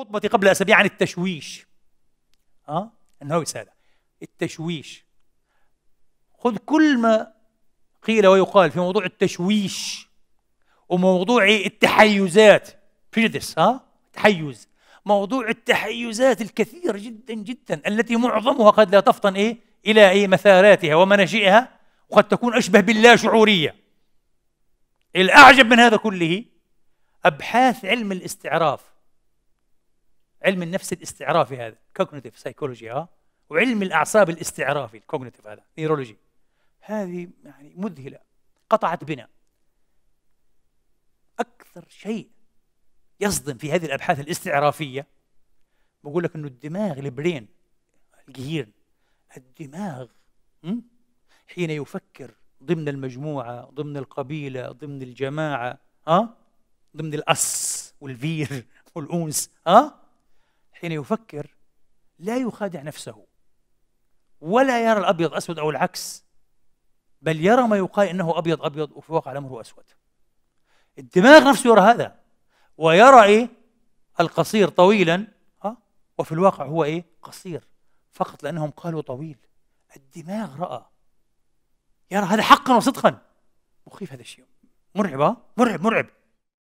خطبتي قبل أسابيع عن التشويش أه؟ إنه رسالة التشويش خذ كل ما قيل ويقال في موضوع التشويش وموضوع التحيزات بريدس ها آه؟ تحيز موضوع التحيزات الكثير جدا جدا التي معظمها قد لا تفطن ايه الى ايه مثاراتها ومناشئها وقد تكون اشبه باللا شعوريه الاعجب من هذا كله ابحاث علم الاستعراف علم النفس الاستعرافي هذا كوجنيتيف سايكولوجي ها وعلم الاعصاب الاستعرافي الكوجنيتيف هذا نيرولوجي هذه يعني مذهله قطعت بنا اكثر شيء يصدم في هذه الابحاث الاستعرافيه بقول لك انه الدماغ البرين الجهير الدماغ حين يفكر ضمن المجموعه ضمن القبيله ضمن الجماعه ها ضمن الاس والفير والأونس ها حين يفكر لا يخادع نفسه ولا يرى الابيض اسود او العكس بل يرى ما يقال انه ابيض ابيض وفي الواقع الامر اسود الدماغ نفسه يرى هذا ويرى ايه القصير طويلا ها آه، وفي الواقع هو ايه قصير فقط لانهم قالوا طويل الدماغ راى يرى هذا حقا وصدقا مخيف هذا الشيء مرعب آه؟ مرعب مرعب